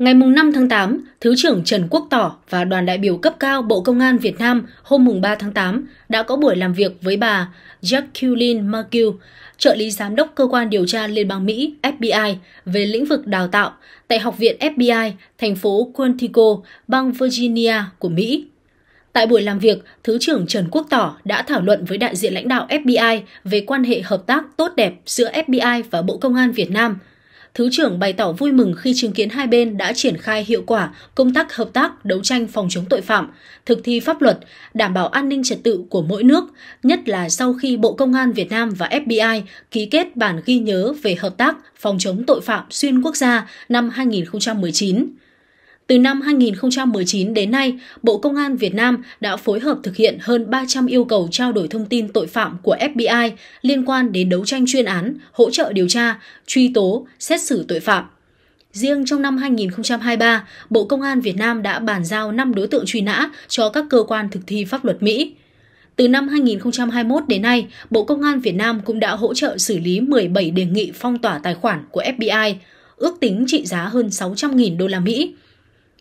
Ngày 5 tháng 8, Thứ trưởng Trần Quốc Tỏ và đoàn đại biểu cấp cao Bộ Công an Việt Nam hôm 3 tháng 8 đã có buổi làm việc với bà Jacqueline McGill, trợ lý giám đốc Cơ quan Điều tra Liên bang Mỹ FBI về lĩnh vực đào tạo tại Học viện FBI, thành phố Quantico, bang Virginia của Mỹ. Tại buổi làm việc, Thứ trưởng Trần Quốc Tỏ đã thảo luận với đại diện lãnh đạo FBI về quan hệ hợp tác tốt đẹp giữa FBI và Bộ Công an Việt Nam – Thứ trưởng bày tỏ vui mừng khi chứng kiến hai bên đã triển khai hiệu quả công tác hợp tác đấu tranh phòng chống tội phạm, thực thi pháp luật, đảm bảo an ninh trật tự của mỗi nước, nhất là sau khi Bộ Công an Việt Nam và FBI ký kết bản ghi nhớ về hợp tác phòng chống tội phạm xuyên quốc gia năm 2019. Từ năm 2019 đến nay, Bộ Công an Việt Nam đã phối hợp thực hiện hơn 300 yêu cầu trao đổi thông tin tội phạm của FBI liên quan đến đấu tranh chuyên án, hỗ trợ điều tra, truy tố, xét xử tội phạm. Riêng trong năm 2023, Bộ Công an Việt Nam đã bàn giao 5 đối tượng truy nã cho các cơ quan thực thi pháp luật Mỹ. Từ năm 2021 đến nay, Bộ Công an Việt Nam cũng đã hỗ trợ xử lý 17 đề nghị phong tỏa tài khoản của FBI, ước tính trị giá hơn 600.000 đô la Mỹ.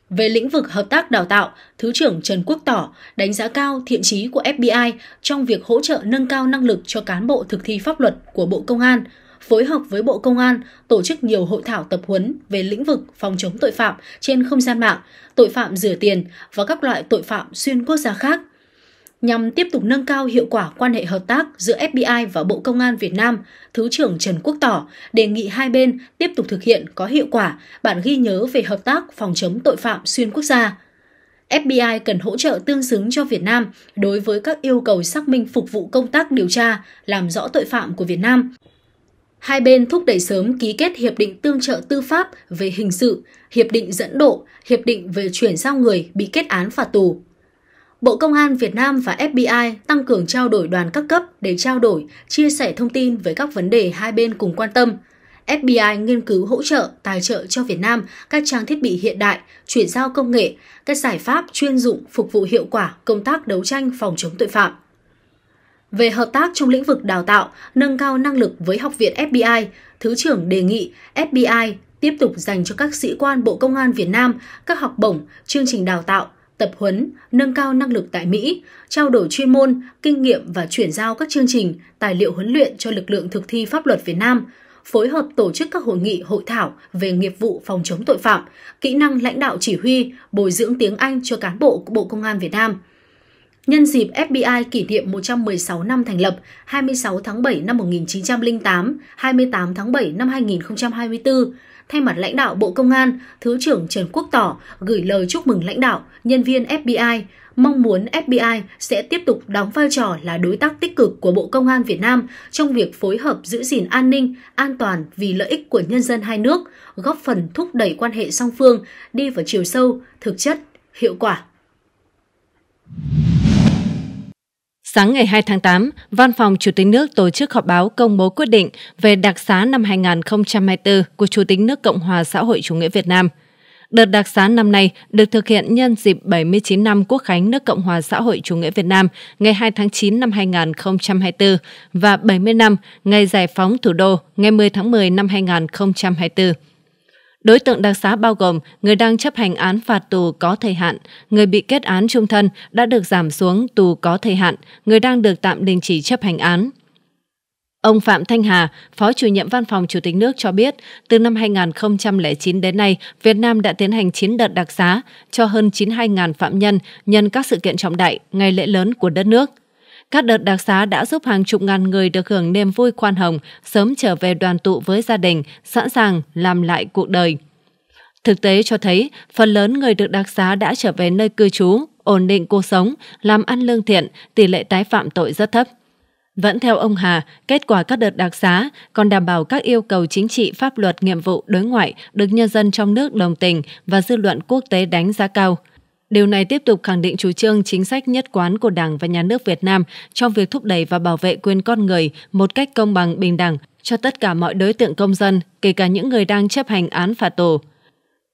Về lĩnh vực hợp tác đào tạo, Thứ trưởng Trần Quốc Tỏ đánh giá cao thiện trí của FBI trong việc hỗ trợ nâng cao năng lực cho cán bộ thực thi pháp luật của Bộ Công an, phối hợp với Bộ Công an tổ chức nhiều hội thảo tập huấn về lĩnh vực phòng chống tội phạm trên không gian mạng, tội phạm rửa tiền và các loại tội phạm xuyên quốc gia khác Nhằm tiếp tục nâng cao hiệu quả quan hệ hợp tác giữa FBI và Bộ Công an Việt Nam, Thứ trưởng Trần Quốc Tỏ đề nghị hai bên tiếp tục thực hiện có hiệu quả bản ghi nhớ về hợp tác phòng chống tội phạm xuyên quốc gia. FBI cần hỗ trợ tương xứng cho Việt Nam đối với các yêu cầu xác minh phục vụ công tác điều tra, làm rõ tội phạm của Việt Nam. Hai bên thúc đẩy sớm ký kết hiệp định tương trợ tư pháp về hình sự, hiệp định dẫn độ, hiệp định về chuyển giao người bị kết án phạt tù, Bộ Công an Việt Nam và FBI tăng cường trao đổi đoàn các cấp để trao đổi, chia sẻ thông tin về các vấn đề hai bên cùng quan tâm. FBI nghiên cứu hỗ trợ, tài trợ cho Việt Nam các trang thiết bị hiện đại, chuyển giao công nghệ, các giải pháp chuyên dụng phục vụ hiệu quả công tác đấu tranh phòng chống tội phạm. Về hợp tác trong lĩnh vực đào tạo, nâng cao năng lực với Học viện FBI, Thứ trưởng đề nghị FBI tiếp tục dành cho các sĩ quan Bộ Công an Việt Nam các học bổng, chương trình đào tạo, tập huấn, nâng cao năng lực tại Mỹ, trao đổi chuyên môn, kinh nghiệm và chuyển giao các chương trình, tài liệu huấn luyện cho lực lượng thực thi pháp luật Việt Nam, phối hợp tổ chức các hội nghị hội thảo về nghiệp vụ phòng chống tội phạm, kỹ năng lãnh đạo chỉ huy, bồi dưỡng tiếng Anh cho cán bộ Bộ Công an Việt Nam. Nhân dịp FBI kỷ niệm 116 năm thành lập, 26 tháng 7 năm 1908, 28 tháng 7 năm 2024, thay mặt lãnh đạo Bộ Công an, Thứ trưởng Trần Quốc Tỏ gửi lời chúc mừng lãnh đạo, nhân viên FBI, mong muốn FBI sẽ tiếp tục đóng vai trò là đối tác tích cực của Bộ Công an Việt Nam trong việc phối hợp giữ gìn an ninh, an toàn vì lợi ích của nhân dân hai nước, góp phần thúc đẩy quan hệ song phương đi vào chiều sâu, thực chất, hiệu quả. Sáng ngày 2 tháng 8, Văn phòng Chủ tịch nước tổ chức họp báo công bố quyết định về đặc xá năm 2024 của Chủ tịch nước Cộng hòa xã hội chủ nghĩa Việt Nam. Đợt đặc xá năm nay được thực hiện nhân dịp 79 năm Quốc khánh nước Cộng hòa xã hội chủ nghĩa Việt Nam ngày 2 tháng 9 năm 2024 và 70 năm ngày giải phóng thủ đô ngày 10 tháng 10 năm 2024. Đối tượng đặc xá bao gồm người đang chấp hành án phạt tù có thời hạn, người bị kết án trung thân đã được giảm xuống tù có thời hạn, người đang được tạm đình chỉ chấp hành án. Ông Phạm Thanh Hà, Phó chủ nhiệm Văn phòng Chủ tịch nước cho biết, từ năm 2009 đến nay, Việt Nam đã tiến hành 9 đợt đặc xá cho hơn 92.000 phạm nhân nhân các sự kiện trọng đại, ngày lễ lớn của đất nước. Các đợt đặc xá đã giúp hàng chục ngàn người được hưởng niềm vui khoan hồng, sớm trở về đoàn tụ với gia đình, sẵn sàng làm lại cuộc đời. Thực tế cho thấy, phần lớn người được đặc xá đã trở về nơi cư trú, ổn định cuộc sống, làm ăn lương thiện, tỷ lệ tái phạm tội rất thấp. Vẫn theo ông Hà, kết quả các đợt đặc xá còn đảm bảo các yêu cầu chính trị pháp luật nhiệm vụ đối ngoại được nhân dân trong nước đồng tình và dư luận quốc tế đánh giá cao. Điều này tiếp tục khẳng định chủ trương chính sách nhất quán của Đảng và Nhà nước Việt Nam trong việc thúc đẩy và bảo vệ quyền con người một cách công bằng bình đẳng cho tất cả mọi đối tượng công dân, kể cả những người đang chấp hành án phạt tù.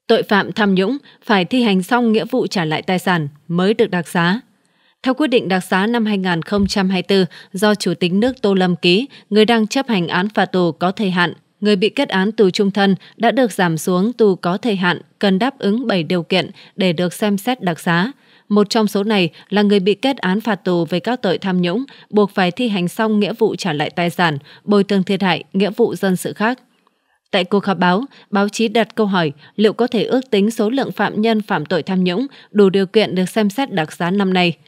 Tội phạm tham nhũng phải thi hành xong nghĩa vụ trả lại tài sản mới được đặc xá. Theo quyết định đặc xá năm 2024 do Chủ tịch nước Tô Lâm ký, người đang chấp hành án phạt tù có thời hạn Người bị kết án tù trung thân đã được giảm xuống tù có thời hạn cần đáp ứng 7 điều kiện để được xem xét đặc xá. Một trong số này là người bị kết án phạt tù về các tội tham nhũng, buộc phải thi hành xong nghĩa vụ trả lại tài sản, bồi thường thiệt hại, nghĩa vụ dân sự khác. Tại cuộc họp báo, báo chí đặt câu hỏi liệu có thể ước tính số lượng phạm nhân phạm tội tham nhũng đủ điều kiện được xem xét đặc xá năm nay –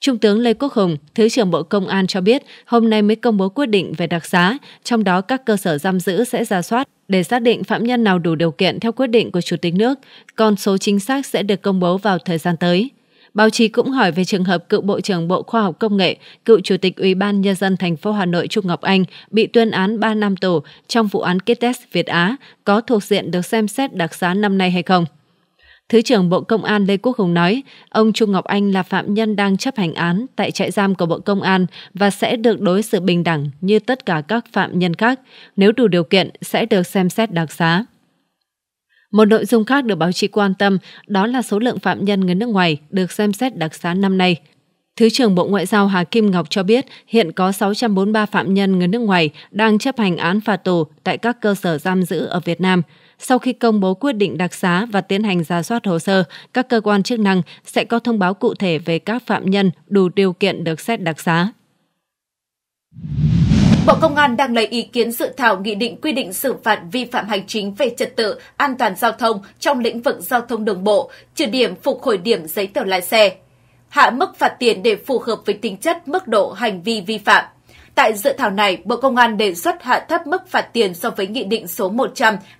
Trung tướng Lê Quốc Hùng, Thứ trưởng Bộ Công an cho biết, hôm nay mới công bố quyết định về đặc xá, trong đó các cơ sở giam giữ sẽ ra soát để xác định phạm nhân nào đủ điều kiện theo quyết định của Chủ tịch nước, Con số chính xác sẽ được công bố vào thời gian tới. Báo chí cũng hỏi về trường hợp cựu Bộ trưởng Bộ Khoa học Công nghệ, cựu Chủ tịch Ủy ban Nhân dân thành phố Hà Nội Trung Ngọc Anh bị tuyên án 3 năm tù trong vụ án kit test Việt Á có thuộc diện được xem xét đặc xá năm nay hay không. Thứ trưởng Bộ Công an Lê Quốc Hùng nói, ông Trung Ngọc Anh là phạm nhân đang chấp hành án tại trại giam của Bộ Công an và sẽ được đối xử bình đẳng như tất cả các phạm nhân khác. Nếu đủ điều kiện, sẽ được xem xét đặc xá. Một nội dung khác được báo chí quan tâm đó là số lượng phạm nhân người nước ngoài được xem xét đặc xá năm nay. Thứ trưởng Bộ Ngoại giao Hà Kim Ngọc cho biết hiện có 643 phạm nhân người nước ngoài đang chấp hành án phạt tù tại các cơ sở giam giữ ở Việt Nam – sau khi công bố quyết định đặc xá và tiến hành ra soát hồ sơ, các cơ quan chức năng sẽ có thông báo cụ thể về các phạm nhân đủ điều kiện được xét đặc xá. Bộ Công an đang lấy ý kiến dự thảo nghị định quy định xử phạt vi phạm hành chính về trật tự an toàn giao thông trong lĩnh vực giao thông đường bộ, trừ điểm phục hồi điểm giấy tờ lái xe. Hạ mức phạt tiền để phù hợp với tính chất mức độ hành vi vi phạm. Tại dự thảo này, Bộ Công an đề xuất hạ thấp mức phạt tiền so với Nghị định số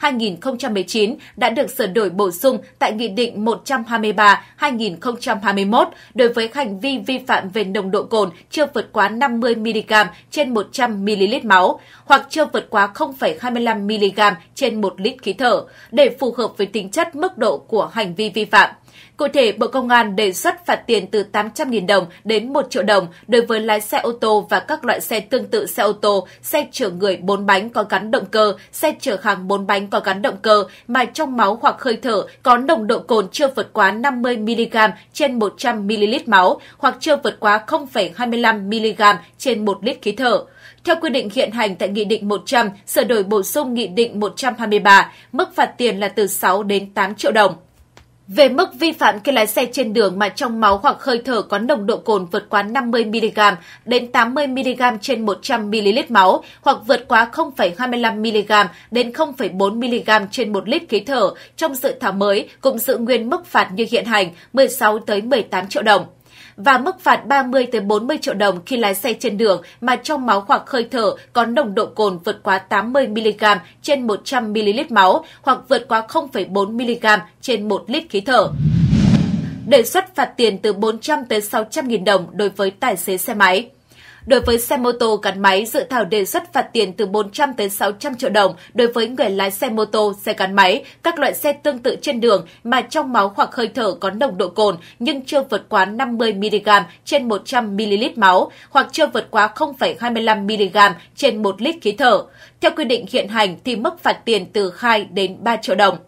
100-2019 đã được sửa đổi bổ sung tại Nghị định 123-2021 đối với hành vi vi phạm về nồng độ cồn chưa vượt quá 50mg trên 100ml máu hoặc chưa vượt quá 0,25mg trên 1 lít khí thở để phù hợp với tính chất mức độ của hành vi vi phạm. Cụ thể, Bộ Công an đề xuất phạt tiền từ 800.000 đồng đến 1 triệu đồng đối với lái xe ô tô và các loại xe tương tự xe ô tô, xe chở người 4 bánh có gắn động cơ, xe chở hàng 4 bánh có gắn động cơ mà trong máu hoặc hơi thở có nồng độ cồn chưa vượt quá 50mg trên 100ml máu hoặc chưa vượt quá 0,25mg trên 1 lít khí thở. Theo quy định hiện hành tại Nghị định 100, sửa đổi bổ sung Nghị định 123, mức phạt tiền là từ 6 đến 8 triệu đồng về mức vi phạm khi lái xe trên đường mà trong máu hoặc hơi thở có nồng độ cồn vượt quá 50mg đến 80mg trên 100ml máu hoặc vượt quá 0,25mg đến 0,4mg trên 1 lít khí thở trong dự thảo mới cũng giữ nguyên mức phạt như hiện hành 16 tới 18 triệu đồng và mức phạt 30 tới 40 triệu đồng khi lái xe trên đường mà trong máu hoặc hơi thở có nồng độ cồn vượt quá 80 mg trên 100 ml máu hoặc vượt quá 0,4 mg trên 1 lít khí thở đề xuất phạt tiền từ 400 tới 600 nghìn đồng đối với tài xế xe máy. Đối với xe mô tô gắn máy, dự thảo đề xuất phạt tiền từ 400 tới 600 triệu đồng đối với người lái xe mô tô, xe gắn máy, các loại xe tương tự trên đường mà trong máu hoặc hơi thở có nồng độ cồn nhưng chưa vượt quá 50 mg trên 100 ml máu hoặc chưa vượt quá 0,25 mg trên 1 lít khí thở. Theo quy định hiện hành thì mức phạt tiền từ 2 đến 3 triệu đồng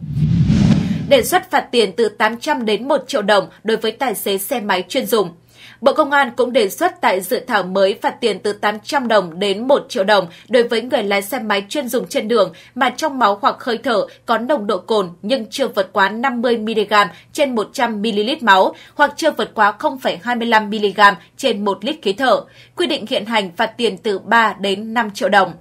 đề xuất phạt tiền từ 800 đến 1 triệu đồng đối với tài xế xe máy chuyên dùng. Bộ Công an cũng đề xuất tại dự thảo mới phạt tiền từ 800 đồng đến 1 triệu đồng đối với người lái xe máy chuyên dùng trên đường mà trong máu hoặc hơi thở có nồng độ cồn nhưng chưa vượt quá 50 mg trên 100 ml máu hoặc chưa vượt quá 0,25 mg trên 1 lít khí thở. Quy định hiện hành phạt tiền từ 3 đến 5 triệu đồng.